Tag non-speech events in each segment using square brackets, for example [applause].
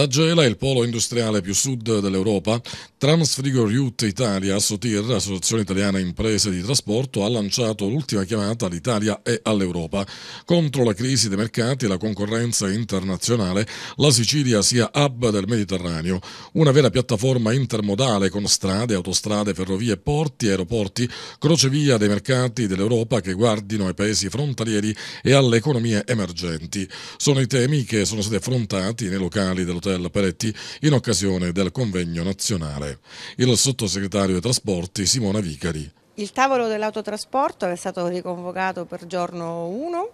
D'Agela, il polo industriale più sud dell'Europa, Transfrigoriut Youth Italia, Assotir, Associazione Italiana Imprese di Trasporto, ha lanciato l'ultima chiamata all'Italia e all'Europa. Contro la crisi dei mercati e la concorrenza internazionale, la Sicilia sia hub del Mediterraneo, una vera piattaforma intermodale con strade, autostrade, ferrovie, porti, aeroporti, crocevia dei mercati dell'Europa che guardino ai paesi frontalieri e alle economie emergenti. Sono i temi che sono stati affrontati nei locali dell'Hotel Peretti in occasione del convegno nazionale cioè il sottosegretario ai trasporti Simona Vicari. Il tavolo dell'autotrasporto è stato riconvocato per giorno 1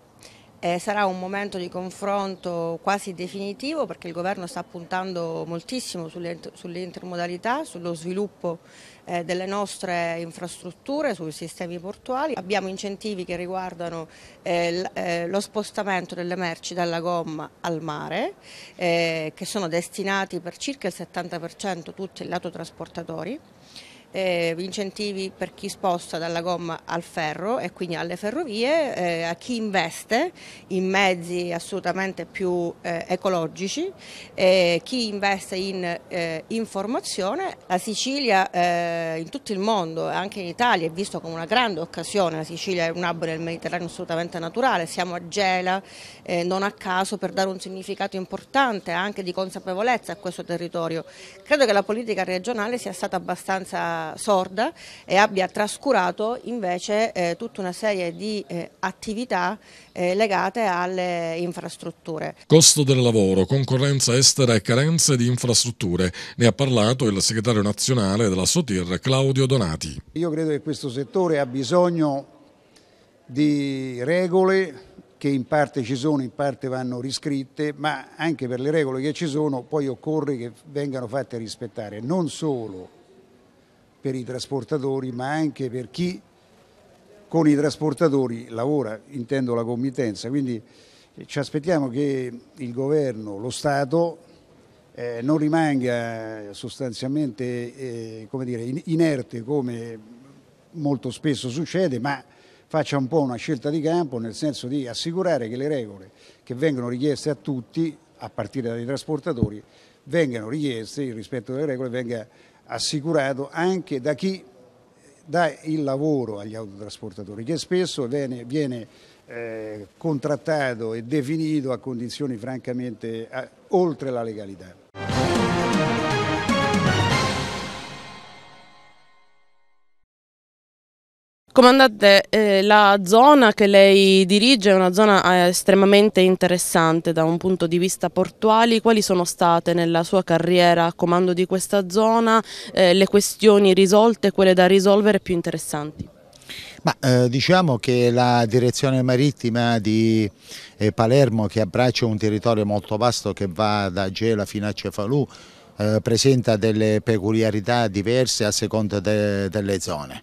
eh, sarà un momento di confronto quasi definitivo perché il governo sta puntando moltissimo sull'intermodalità, sulle sullo sviluppo eh, delle nostre infrastrutture, sui sistemi portuali. Abbiamo incentivi che riguardano eh, eh, lo spostamento delle merci dalla gomma al mare, che sono destinati per circa il 70% tutto il lato trasportatori eh, incentivi per chi sposta dalla gomma al ferro e quindi alle ferrovie, eh, a chi investe in mezzi assolutamente più eh, ecologici, eh, chi investe in eh, informazione. La Sicilia eh, in tutto il mondo, anche in Italia, è vista come una grande occasione, la Sicilia è un hub del Mediterraneo assolutamente naturale, siamo a Gela, eh, non a caso per dare un significato importante anche di consapevolezza a questo territorio. Credo che la politica regionale sia stata abbastanza sorda e abbia trascurato invece eh, tutta una serie di eh, attività eh, legate alle infrastrutture. Costo del lavoro, concorrenza estera e carenze di infrastrutture. Ne ha parlato il segretario nazionale della Sotir Claudio Donati. Io credo che questo settore ha bisogno di regole che in parte ci sono, in parte vanno riscritte, ma anche per le regole che ci sono poi occorre che vengano fatte rispettare, non solo per i trasportatori, ma anche per chi con i trasportatori lavora, intendo la committenza. Quindi eh, ci aspettiamo che il governo, lo Stato, eh, non rimanga sostanzialmente eh, come dire, inerte come molto spesso succede, ma faccia un po' una scelta di campo nel senso di assicurare che le regole che vengono richieste a tutti, a partire dai trasportatori, vengano richieste, il rispetto delle regole venga assicurato anche da chi dà il lavoro agli autotrasportatori, che spesso viene, viene eh, contrattato e definito a condizioni francamente a, eh, oltre la legalità. Comandante, eh, la zona che lei dirige è una zona eh, estremamente interessante da un punto di vista portuali. Quali sono state nella sua carriera a comando di questa zona eh, le questioni risolte, quelle da risolvere più interessanti? Ma, eh, diciamo che la direzione marittima di eh, Palermo che abbraccia un territorio molto vasto che va da Gela fino a Cefalù eh, presenta delle peculiarità diverse a seconda de delle zone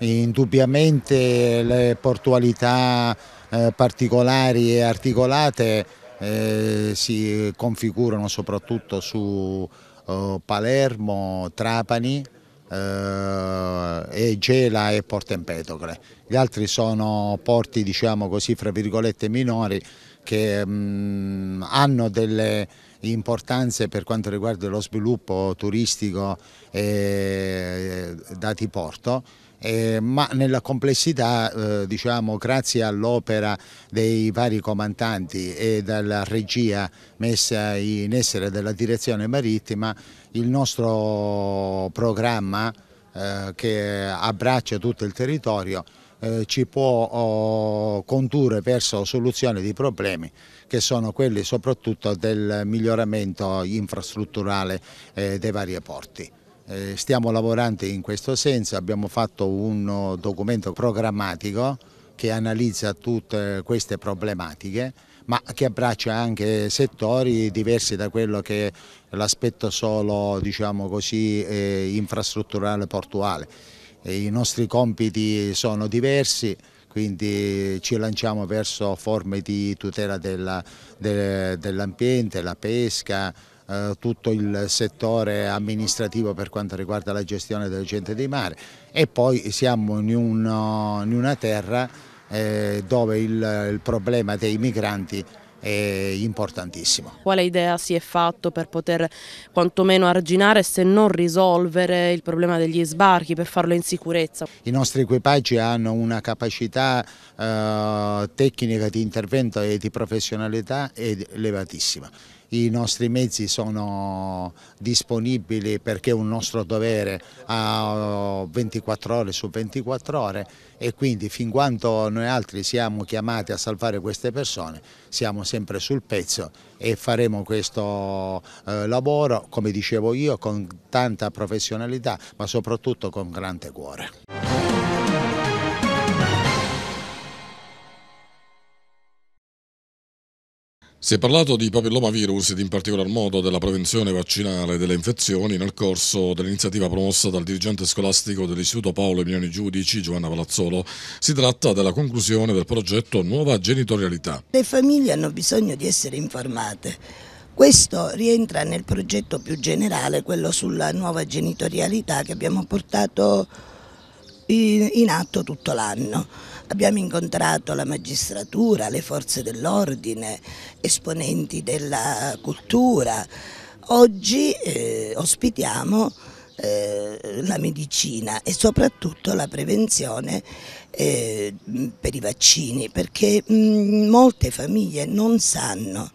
indubbiamente le portualità eh, particolari e articolate eh, si configurano soprattutto su eh, Palermo, Trapani, eh, e Gela e Porto Empedocle. Gli altri sono porti, diciamo così, fra virgolette minori che mh, mm, hanno delle importanze per quanto riguarda lo sviluppo turistico e, da porto eh, ma nella complessità eh, diciamo grazie all'opera dei vari comandanti e dalla regia messa in essere della direzione marittima il nostro programma eh, che abbraccia tutto il territorio eh, ci può oh, condurre verso soluzioni di problemi che sono quelli soprattutto del miglioramento infrastrutturale eh, dei vari porti. Eh, stiamo lavorando in questo senso, abbiamo fatto un eh, documento programmatico che analizza tutte queste problematiche ma che abbraccia anche settori diversi da quello che è l'aspetto solo diciamo così, eh, infrastrutturale portuale. E I nostri compiti sono diversi, quindi ci lanciamo verso forme di tutela dell'ambiente, la pesca, eh, tutto il settore amministrativo per quanto riguarda la gestione delle gente di mare e poi siamo in, uno, eh, in una terra eh, dove il, il problema dei migranti è importantissimo. Quale idea si è fatto per poter quantomeno arginare se non risolvere il problema degli sbarchi, per farlo in sicurezza? I nostri equipaggi hanno una capacità eh, tecnica di intervento e di professionalità elevatissima i nostri mezzi sono disponibili perché è un nostro dovere a 24 uh, ore su 24 ore e quindi fin quando noi altri siamo chiamati a salvare queste persone siamo sempre sul pezzo e faremo questo eh, lavoro, come dicevo io, con tanta professionalità ma soprattutto con grande cuore. Si è parlato di papillomavirus ed in particolar modo della prevenzione vaccinale delle infezioni nel corso dell'iniziativa promossa dal dirigente scolastico dell'Istituto Paolo Emiliani Giudici, Giovanna Palazzolo. Si tratta della conclusione del progetto Nuova Genitorialità. Le famiglie hanno bisogno di essere informate. Questo rientra nel progetto più generale, quello sulla nuova genitorialità che abbiamo portato in atto tutto l'anno. Abbiamo incontrato la magistratura, le forze dell'ordine, esponenti della cultura. Oggi eh, ospitiamo eh, la medicina e soprattutto la prevenzione eh, per i vaccini perché mh, mm, molte famiglie non sanno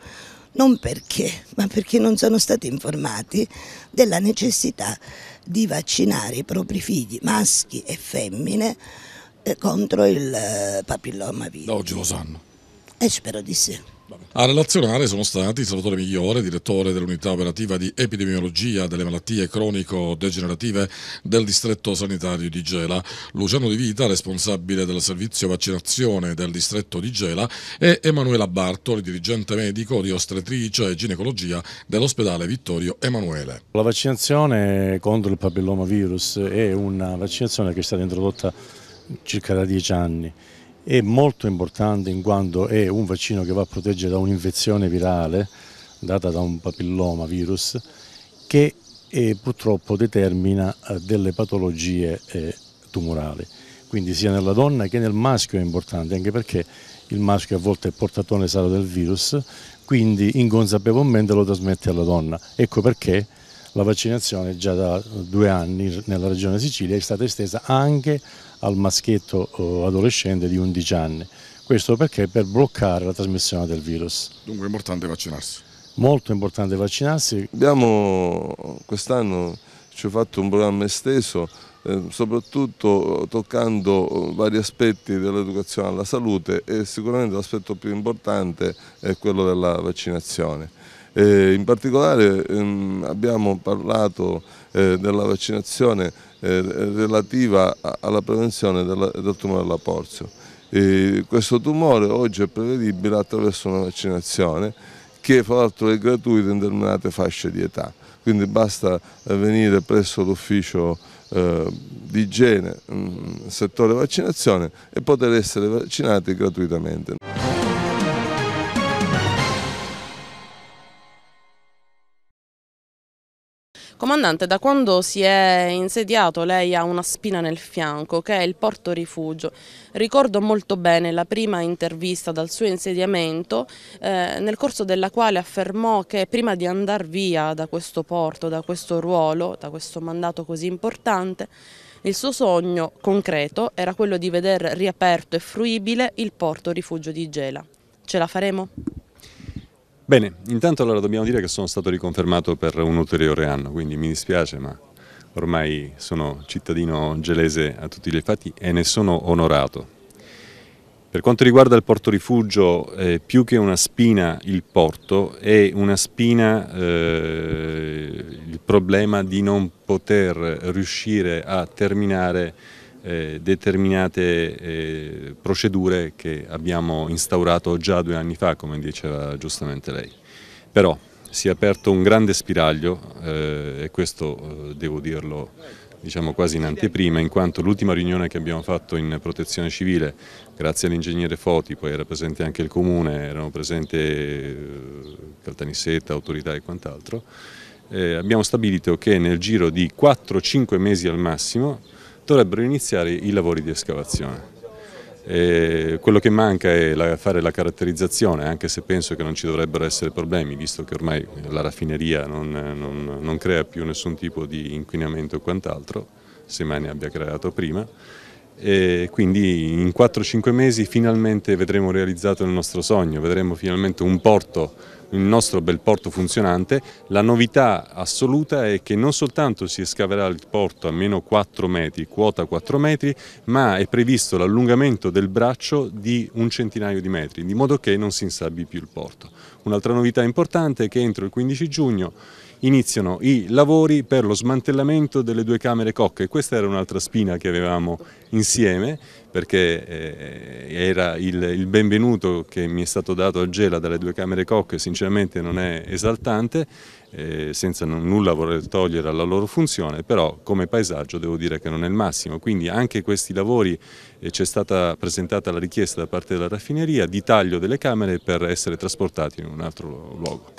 non perché, ma perché non sono stati informati della necessità di vaccinare i propri figli maschi e femmine contro il eh, papilloma vivo. Oggi lo sanno. E eh, spero di sì. A relazionare sono stati Salvatore Migliore, direttore dell'unità operativa di epidemiologia delle malattie cronico-degenerative del distretto sanitario di Gela, Luciano Di Vita, responsabile del servizio vaccinazione del distretto di Gela e Emanuela Bartoli, dirigente medico di ostretrice e ginecologia dell'ospedale Vittorio Emanuele. La vaccinazione contro il papillomavirus è una vaccinazione che è stata introdotta circa da dieci anni, è molto importante in quanto è un vaccino che va a proteggere da un'infezione virale data da un papilloma virus che eh, purtroppo determina eh, delle patologie eh, tumorali. Quindi sia nella donna che nel maschio è importante, anche perché il maschio a volte è portatore sano del virus, quindi inconsapevolmente lo trasmette alla donna. Ecco perché la vaccinazione già da due anni nella regione Sicilia è stata estesa anche al maschietto eh, adolescente di 11 anni. Questo perché? Per bloccare la trasmissione del virus. Dunque è importante vaccinarsi. Molto importante vaccinarsi. Abbiamo quest'anno ci ho fatto un programma esteso eh, soprattutto eh, toccando eh, vari aspetti dell'educazione alla salute e sicuramente l'aspetto più importante è quello della vaccinazione. Eh, in particolare ehm, abbiamo parlato eh, della vaccinazione eh, relativa alla prevenzione del tumore alla porzio. questo tumore oggi è prevedibile attraverso una vaccinazione che fra l'altro è gratuita in determinate fasce di età, quindi basta eh, venire presso l'ufficio di igiene, mm, settore vaccinazione e poter essere vaccinati gratuitamente. Comandante, da quando si è insediato lei ha una spina nel fianco che è il porto rifugio. Ricordo molto bene la prima intervista dal suo insediamento eh, nel corso della quale affermò che prima di andare via da questo porto, da questo ruolo, da questo mandato così importante, il suo sogno concreto era quello di vedere riaperto e fruibile il porto rifugio di Gela. Ce la faremo? Bene, intanto allora dobbiamo dire che sono stato riconfermato per un ulteriore anno, quindi mi dispiace ma ormai sono cittadino gelese a tutti gli effetti e ne sono onorato. Per quanto riguarda il porto rifugio, eh, più che una spina il porto è una spina eh, il problema di non poter riuscire a terminare eh, determinate eh, procedure che abbiamo instaurato già due anni fa, come diceva giustamente lei. Però si è aperto un grande spiraglio eh, e questo eh, devo dirlo diciamo quasi in anteprima, in quanto l'ultima riunione che abbiamo fatto in protezione civile, grazie all'ingegnere Foti, poi era presente anche il comune, erano presenti eh, Caltanissetta, autorità e quant'altro, eh, abbiamo stabilito che nel giro di 4-5 mesi al massimo dovrebbero iniziare i lavori di escavazione. E quello che manca è la, fare la caratterizzazione, anche se penso che non ci dovrebbero essere problemi, visto che ormai la raffineria non, non, non crea più nessun tipo di inquinamento o quant'altro, se mai ne abbia creato prima. E quindi in 4-5 mesi finalmente vedremo realizzato il nostro sogno, vedremo finalmente un porto il nostro bel porto funzionante. La novità assoluta è che non soltanto si escaverà il porto a meno 4 metri, quota 4 metri, ma è previsto l'allungamento del braccio di un centinaio di metri, di modo che non si insabbi più il porto. Un'altra novità importante è che entro il 15 giugno iniziano i lavori per lo smantellamento delle due camere cocche. Questa era un'altra spina che avevamo insieme perché eh, era il, il, benvenuto che mi è stato dato a Gela dalle due camere Koch sinceramente non è esaltante, eh, senza nulla voler togliere alla loro funzione, però come paesaggio devo dire che non è il massimo, quindi anche questi lavori eh, c'è stata presentata la richiesta da parte della raffineria di taglio delle camere per essere trasportati in un altro luogo.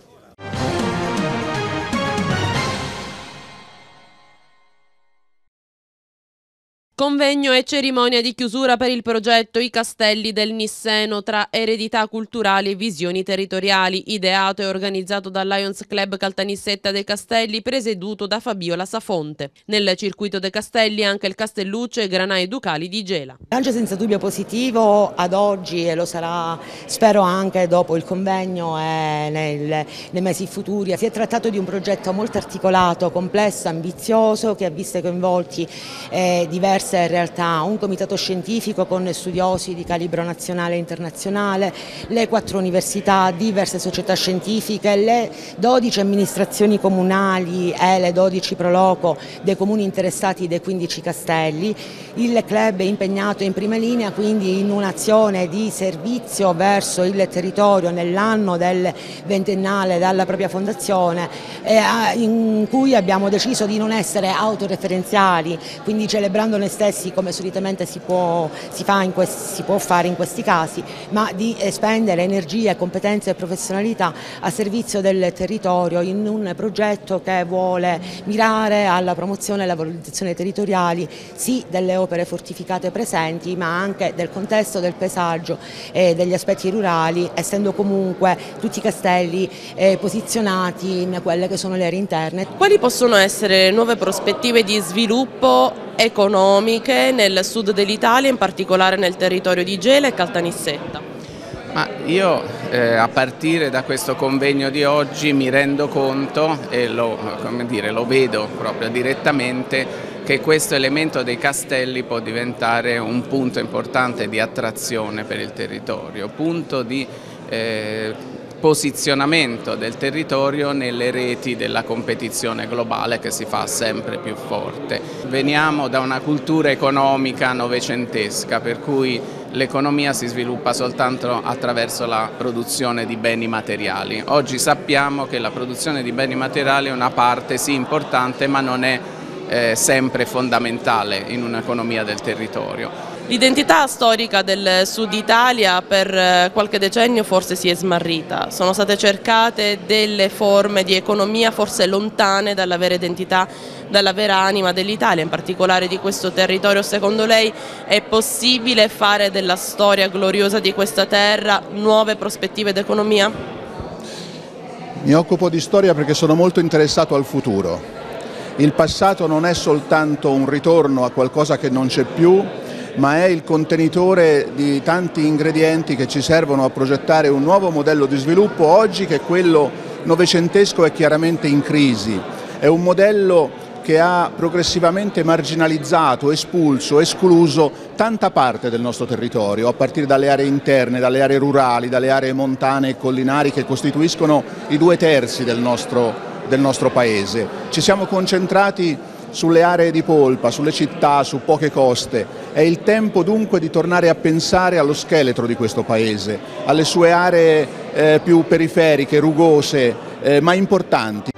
Convegno e cerimonia di chiusura per il progetto I Castelli del Nisseno tra eredità culturali e visioni territoriali, ideato e organizzato dal Lions Club Caltanissetta dei Castelli, presieduto da Fabiola Safonte. Nel circuito dei Castelli anche il Castelluccio e Granai Ducali di Gela. Lancio senza dubbio positivo ad oggi e lo sarà spero anche dopo il convegno e nel, nei mesi futuri. Si è trattato di un progetto molto articolato, complesso, ambizioso che ha visto coinvolti eh, diversi questa è in realtà un comitato scientifico con studiosi di calibro nazionale e internazionale, le quattro università, diverse società scientifiche, le 12 amministrazioni comunali e le 12 proloco dei comuni interessati dei 15 castelli. Il club è impegnato in prima linea quindi in un'azione di servizio verso il territorio nell'anno del ventennale dalla propria fondazione eh, in cui abbiamo deciso di non essere autoreferenziali, quindi celebrando nel stessi come solitamente si può, si questi, si può fare in questi casi, ma di spendere energie, competenze e professionalità a servizio del territorio in un progetto che vuole mirare alla promozione e alla valorizzazione territoriali sì delle opere fortificate presenti ma anche del contesto del paesaggio e degli aspetti rurali essendo comunque tutti i castelli eh, posizionati in quelle che sono le aree interne. Quali possono essere nuove prospettive di sviluppo economico? economiche nel sud dell'Italia, in particolare nel territorio di Gela e Caltanissetta? Ma io eh, a partire da questo convegno di oggi mi rendo conto e lo, dire, lo vedo proprio direttamente che questo elemento dei castelli può diventare un punto importante di attrazione per il territorio, punto di eh, posizionamento del territorio nelle reti della competizione globale che si fa sempre più forte. Veniamo da una cultura economica novecentesca per cui l'economia si sviluppa soltanto attraverso la produzione di beni materiali. Oggi sappiamo che la produzione di beni materiali è una parte sì importante ma non è eh, sempre fondamentale in un'economia del territorio. L'identità storica del sud Italia per eh, qualche decennio forse si è smarrita, sono state cercate delle forme di economia forse lontane dalla vera identità, dalla vera anima dell'Italia, in particolare di questo territorio. Secondo lei è possibile fare della storia gloriosa di questa terra nuove prospettive d'economia? Mi occupo di storia perché sono molto interessato al futuro. Il passato non è soltanto un ritorno a qualcosa che non c'è più, ma è il contenitore di tanti ingredienti che ci servono a progettare un nuovo modello di sviluppo oggi che quello novecentesco è chiaramente in crisi. È un modello che ha progressivamente marginalizzato, espulso, escluso tanta parte del nostro territorio, a partire dalle aree interne, dalle aree rurali, dalle aree montane e collinari che costituiscono i due terzi del nostro, del nostro Paese. Ci siamo concentrati sulle aree di polpa, sulle città, su poche coste. È il tempo dunque di tornare a pensare allo scheletro di questo paese, alle sue aree eh, più periferiche, rugose, eh, ma importanti.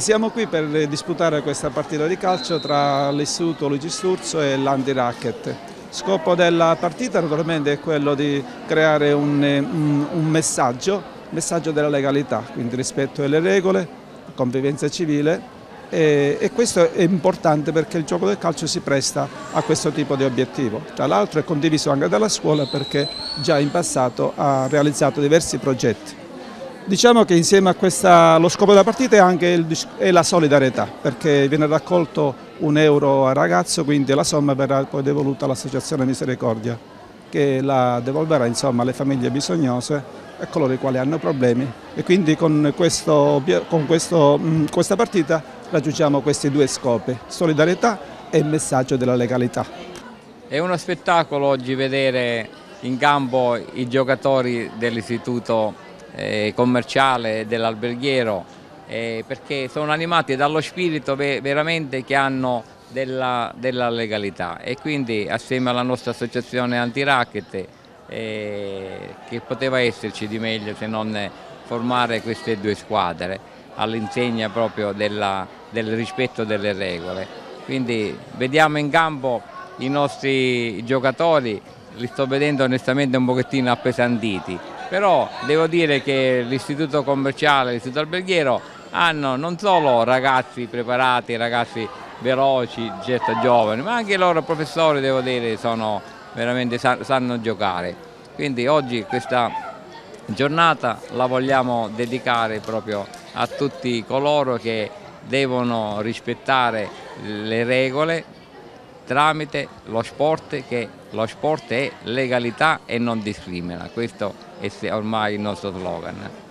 Siamo qui per disputare questa partita di calcio tra l'Istituto Luigi Sturzo e l'Anti Racket. Scopo della partita naturalmente è quello di creare un, eh, un messaggio messaggio della legalità, quindi rispetto alle regole, convivenza civile e, e, questo è importante perché il gioco del calcio si presta a questo tipo di obiettivo. Tra l'altro è condiviso anche dalla scuola perché già in passato ha realizzato diversi progetti. Diciamo che insieme a questa, lo scopo della partita è anche il, è la solidarietà, perché viene raccolto un euro a ragazzo, quindi la somma verrà poi devoluta all'Associazione Misericordia che la devolverà insomma, alle famiglie bisognose e coloro i quali hanno problemi e quindi con, questo, con questo, mm, questa partita raggiungiamo questi due scopi, solidarietà e il messaggio della legalità. È uno spettacolo oggi vedere in campo i giocatori dell'istituto eh, commerciale dell'alberghiero eh, perché sono animati dallo spirito veramente che hanno della, della, legalità e quindi assieme alla nostra associazione antiracket eh, che poteva esserci di meglio se non formare queste due squadre all'insegna proprio della, del rispetto delle regole. Quindi vediamo in campo i nostri giocatori, li sto vedendo onestamente un pochettino appesantiti, però devo dire che l'istituto commerciale, l'istituto alberghiero hanno non solo ragazzi preparati, ragazzi veloci, certo giovani, ma anche i loro professori devo dire sono, veramente sanno giocare. Quindi oggi questa giornata la vogliamo dedicare proprio a tutti coloro che devono rispettare le regole tramite lo sport che lo sport è legalità e non discrimina, questo è ormai il nostro slogan.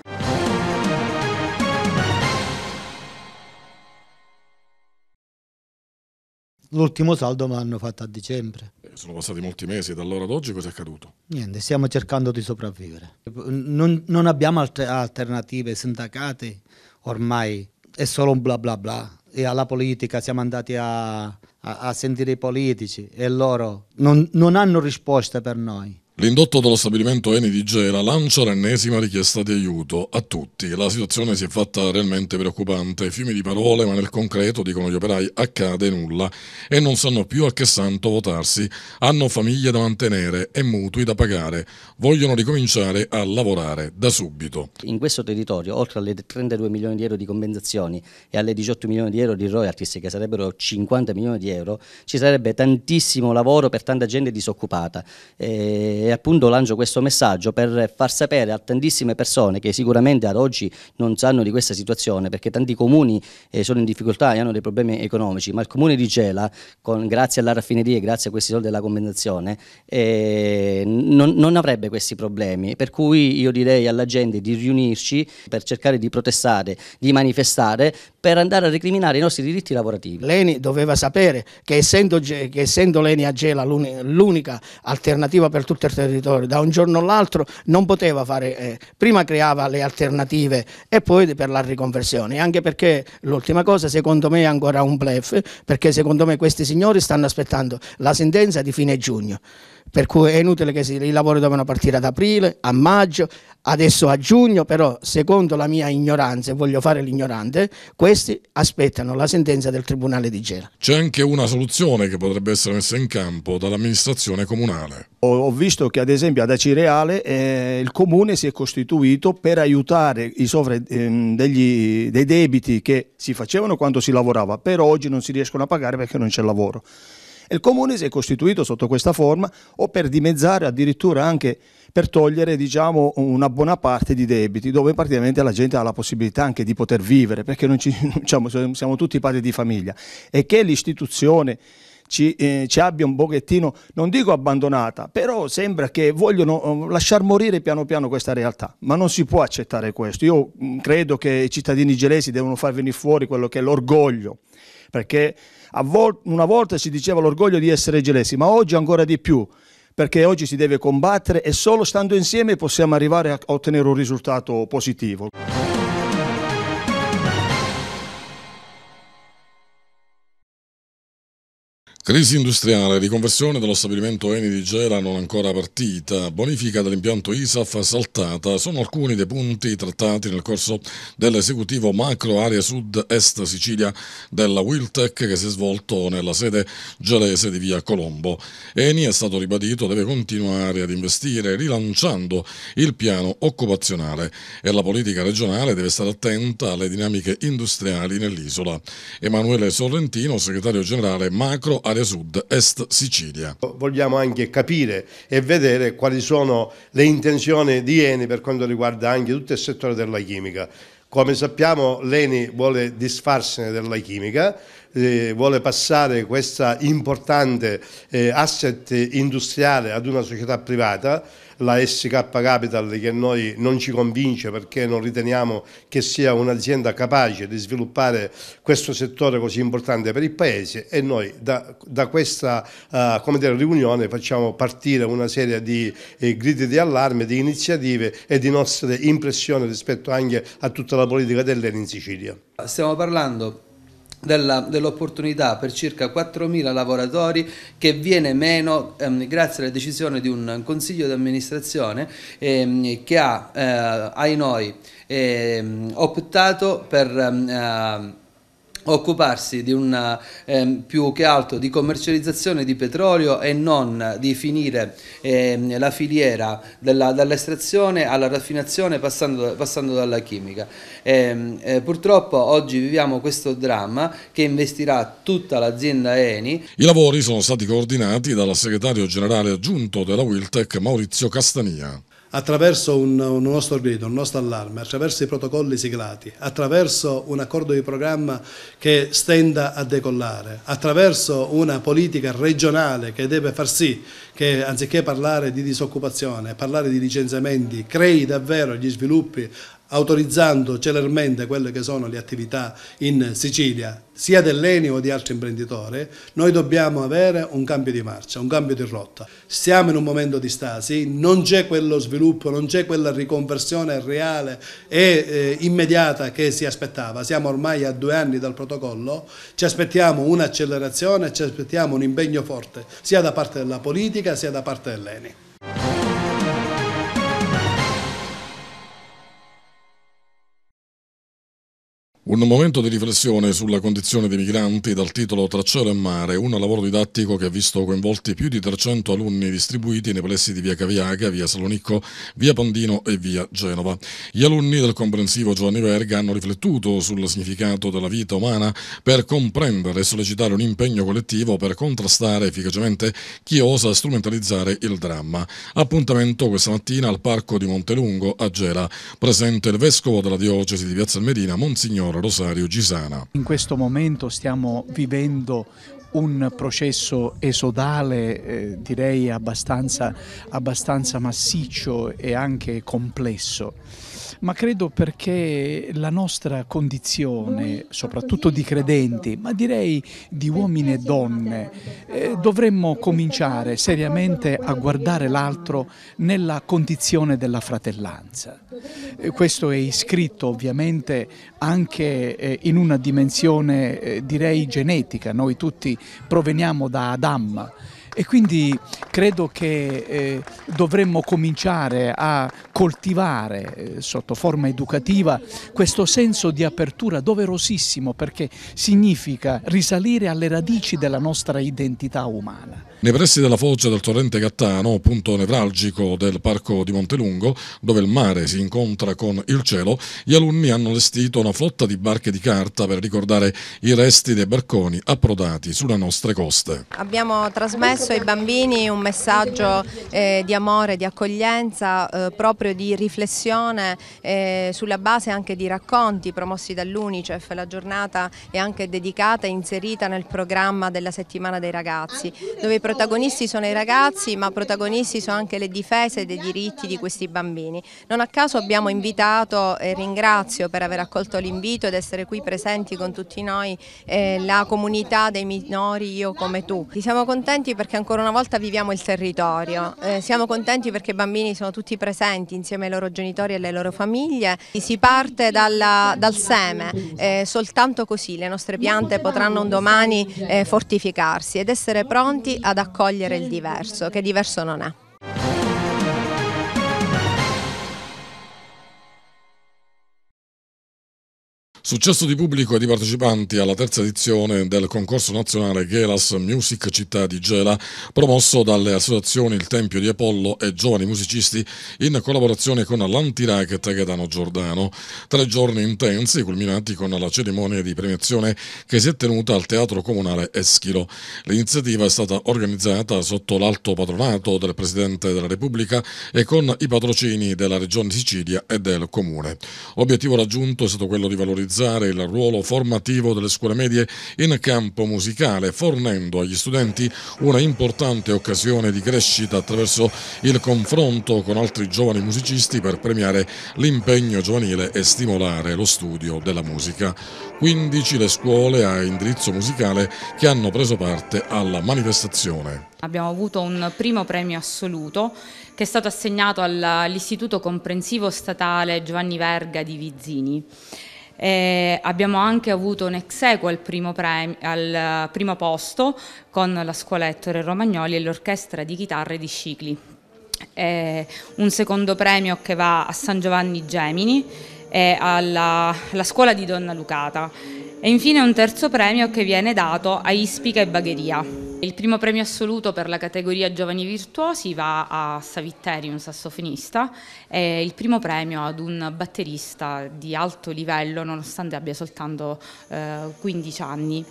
L'ultimo saldo me l'hanno fatto a dicembre. Eh, sono passati molti mesi, da allora ad oggi cosa è accaduto? Niente, stiamo cercando di sopravvivere. Non, non abbiamo altre alternative sindacate, ormai è solo un bla bla bla. E alla politica siamo andati a, a, a sentire i politici e loro non, non hanno risposte per noi. L'indotto dello stabilimento Eni di Gela lancia l'ennesima richiesta di aiuto a tutti. La situazione si è fatta realmente preoccupante. Fiumi di parole, ma nel concreto, dicono gli operai, accade nulla e non sanno più a che santo votarsi. Hanno famiglie da mantenere e mutui da pagare. Vogliono ricominciare a lavorare da subito. In questo territorio, oltre alle 32 milioni di euro di compensazioni e alle 18 milioni di euro di royalties, che sarebbero 50 milioni di euro, ci sarebbe tantissimo lavoro per tanta gente disoccupata. Eh appunto lancio questo messaggio per far sapere a tantissime persone che sicuramente ad oggi non sanno di questa situazione perché tanti comuni eh, sono in difficoltà e hanno dei problemi economici, ma il comune di Gela, con, grazie alla raffineria e grazie a questi soldi della convenzione, eh, non, non, avrebbe questi problemi. Per cui io direi alla gente di riunirci per cercare di protestare, di manifestare, per andare a recriminare i nostri diritti lavorativi. Leni doveva sapere che essendo, che essendo Leni a Gela l'unica alternativa per tutto il del territorio, da un giorno all'altro non poteva fare, eh, prima creava le alternative e poi per la riconversione, anche perché l'ultima cosa secondo me è ancora un blef, perché secondo me questi signori stanno aspettando la sentenza di fine giugno per cui è inutile che si, i lavori dovevano partire ad aprile, a maggio, adesso a giugno, però secondo la mia ignoranza, e voglio fare l'ignorante, questi aspettano la sentenza del Tribunale di Gela. C'è anche una soluzione che potrebbe essere messa in campo dall'amministrazione comunale. Ho, ho, visto che ad esempio ad Acireale eh, il comune si è costituito per aiutare i sovra ehm, degli, dei debiti che si facevano quando si lavorava, però oggi non si riescono a pagare perché non c'è lavoro il comune si è costituito sotto questa forma o per dimezzare addirittura anche per togliere diciamo, una buona parte di debiti dove praticamente la gente ha la possibilità anche di poter vivere perché ci, [laughs] diciamo, siamo tutti padri di famiglia e che l'istituzione ci, eh, ci, abbia un pochettino, non dico abbandonata, però sembra che vogliono eh, lasciar morire piano piano questa realtà, ma non si può accettare questo. Io mm, credo che i cittadini gelesi devono far venire fuori quello che è l'orgoglio perché vol una volta si diceva l'orgoglio di essere gelesi, ma oggi ancora di più, perché oggi si deve combattere e solo stando insieme possiamo arrivare a ottenere un risultato positivo. Crisi industriale, riconversione dello stabilimento Eni di Gela non ancora partita, bonifica dell'impianto ISAF saltata, sono alcuni dei punti trattati nel corso dell'esecutivo macro area sud-est Sicilia della Wiltec che si è svolto nella sede gelese di via Colombo. Eni è stato ribadito deve continuare ad investire rilanciando il piano occupazionale e la politica regionale deve stare attenta alle dinamiche industriali nell'isola. Emanuele Sorrentino, segretario generale macro area l'area sud, est Sicilia. Vogliamo anche capire e vedere quali sono le intenzioni di Eni per quanto riguarda anche tutto il settore della chimica. Come sappiamo l'Eni vuole disfarsene della chimica, eh, vuole passare questa importante eh, asset industriale ad una società privata, la SK Capital che noi non ci convince perché non riteniamo che sia un'azienda capace di sviluppare questo settore così importante per il Paese e noi da, da questa uh, dire, riunione facciamo partire una serie di eh, gridi di allarme, di iniziative e di nostre impressioni rispetto anche a tutta la politica dell'ENI in Sicilia. Stiamo parlando dell'opportunità dell per circa 4.000 lavoratori che viene meno ehm, grazie alla decisione di un consiglio di amministrazione ehm, che ha, eh, ai noi, ehm, optato per... Ehm, occuparsi di una, ehm, più che altro di commercializzazione di petrolio e non di finire ehm, la filiera dall'estrazione dall alla raffinazione passando, passando dalla chimica. E, ehm, eh, purtroppo oggi viviamo questo dramma che investirà tutta l'azienda Eni. I lavori sono stati coordinati dal segretario generale aggiunto della Wiltec Maurizio Castania attraverso un, un, nostro grido, un nostro allarme, attraverso i protocolli siglati, attraverso un accordo di programma che stenda a decollare, attraverso una politica regionale che deve far sì che anziché parlare di disoccupazione, parlare di licenziamenti, crei davvero gli sviluppi autorizzando celermente quelle che sono le attività in Sicilia, sia dell'ENI o di altri imprenditori, noi dobbiamo avere un cambio di marcia, un cambio di rotta. Siamo in un momento di stasi, non c'è quello sviluppo, non c'è quella riconversione reale e eh, immediata che si aspettava. Siamo ormai a due anni dal protocollo, ci aspettiamo un'accelerazione, ci aspettiamo un impegno forte, sia da parte della politica sia da parte dell'ENI. Un momento di riflessione sulla condizione dei migranti dal titolo Tra cielo e mare, un lavoro didattico che ha visto coinvolti più di 300 alunni distribuiti nei pressi di via Caviaga, via Salonicco, via Pandino e via Genova. Gli alunni del comprensivo Giovanni Verga hanno riflettuto sul significato della vita umana per comprendere e sollecitare un impegno collettivo per contrastare efficacemente chi osa strumentalizzare il dramma. Appuntamento questa mattina al Parco di Montelungo a Gela, presente il vescovo della diocesi di Piazza Medina, Monsignor signora Rosario Gisana. In questo momento stiamo vivendo un processo esodale eh, direi abbastanza, abbastanza massiccio e anche complesso ma credo perché la nostra condizione, soprattutto di esatto. credenti, ma direi di uomini e donne, eh, dovremmo cominciare seriamente a guardare l'altro nella condizione della fratellanza. Eh, questo è iscritto ovviamente anche eh, in una dimensione eh, direi genetica, noi tutti proveniamo da Adam, e quindi credo che eh, dovremmo cominciare a coltivare eh, sotto forma educativa questo senso di apertura doverosissimo perché significa risalire alle radici della nostra identità umana. Nei pressi della foce del torrente Gattano, punto nevralgico del parco di Montelungo, dove il mare si incontra con il cielo, gli alunni hanno allestito una flotta di barche di carta per ricordare i resti dei barconi approdati sulle nostre coste. Abbiamo trasmesso trasmesso ai bambini un messaggio eh, di amore, di accoglienza, eh, proprio di riflessione eh, sulla base anche di racconti promossi dall'Unicef. La giornata è anche dedicata e inserita nel programma della settimana dei ragazzi, dove i protagonisti sono i ragazzi ma protagonisti sono anche le difese dei diritti di questi bambini. Non a caso abbiamo invitato e ringrazio per aver accolto l'invito ed essere qui presenti con tutti noi eh, la comunità dei minori Io come tu. Ti siamo contenti perché perché ancora una volta viviamo il territorio. Eh, siamo contenti perché i bambini sono tutti presenti insieme ai loro genitori e alle loro famiglie. Si parte dalla, dal seme, eh, soltanto così le nostre piante potranno un domani eh, fortificarsi ed essere pronti ad accogliere il diverso, che diverso non è. Successo di pubblico e di partecipanti alla terza edizione del concorso nazionale Gelas Music Città di Gela, promosso dalle associazioni Il Tempio di Apollo e Giovani Musicisti in collaborazione con l'antiracket Gaetano Giordano. Tre giorni intensi culminati con la cerimonia di premiazione che si è tenuta al Teatro Comunale Eschilo. L'iniziativa è stata organizzata sotto l'alto patronato del Presidente della Repubblica e con i patrocini della Regione Sicilia e del Comune. L'obiettivo raggiunto è stato quello di valorizzare valorizzare il ruolo formativo delle scuole medie in campo musicale, fornendo agli studenti una importante occasione di crescita attraverso il confronto con altri giovani musicisti per premiare l'impegno giovanile e stimolare lo studio della musica. 15 le scuole a indirizzo musicale che hanno preso parte alla manifestazione. Abbiamo avuto un primo premio assoluto che è stato assegnato all'Istituto Comprensivo Statale Giovanni Verga di Vizzini. Eh, abbiamo anche avuto un ex equo al, al primo posto con la scuola Ettore Romagnoli e l'orchestra di chitarre di Scicli. Eh, un secondo premio che va a San Giovanni Gemini e alla, alla scuola di Donna Lucata e infine un terzo premio che viene dato a Ispica e Bagheria. Il primo premio assoluto per la categoria Giovani Virtuosi va a Savitteri, un sassofonista, e il primo premio ad un batterista di alto livello, nonostante abbia soltanto eh, 15 anni.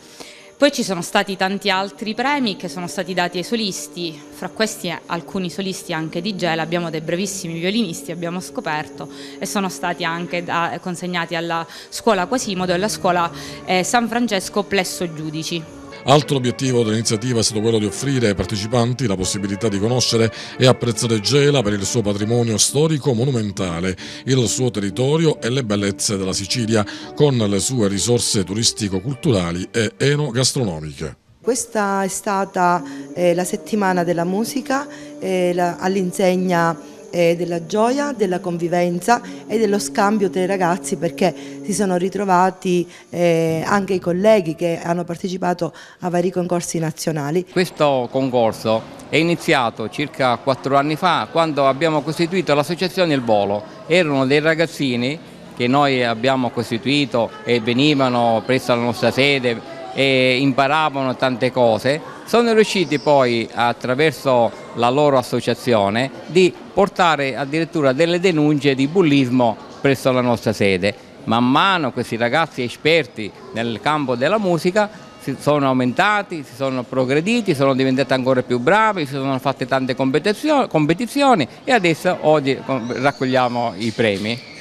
Poi ci sono stati tanti altri premi che sono stati dati ai solisti, fra questi alcuni solisti anche di Gela, abbiamo dei bravissimi violinisti, abbiamo scoperto, e sono stati anche da, consegnati alla scuola Quasimodo e alla scuola eh, San Francesco Plesso Giudici. Altro obiettivo dell'iniziativa è stato quello di offrire ai partecipanti la possibilità di conoscere e apprezzare Gela per il suo patrimonio storico-monumentale, il suo territorio e le bellezze della Sicilia, con le sue risorse turistico-culturali e enogastronomiche. Questa è stata eh, la settimana della musica eh, all'insegna eh, della gioia, della convivenza e dello scambio tra i ragazzi perché si sono ritrovati eh, anche i colleghi che hanno partecipato a vari concorsi nazionali. Questo concorso è iniziato circa quattro anni fa quando abbiamo costituito l'associazione Il Volo. Erano dei ragazzini che noi abbiamo costituito e venivano presso la nostra sede e imparavano tante cose, sono riusciti poi attraverso la loro associazione di portare addirittura delle denunce di bullismo presso la nostra sede. Man mano questi ragazzi esperti nel campo della musica si sono aumentati, si sono progrediti, sono diventati ancora più bravi, si sono fatte tante competizioni, competizioni e adesso oggi raccogliamo i premi.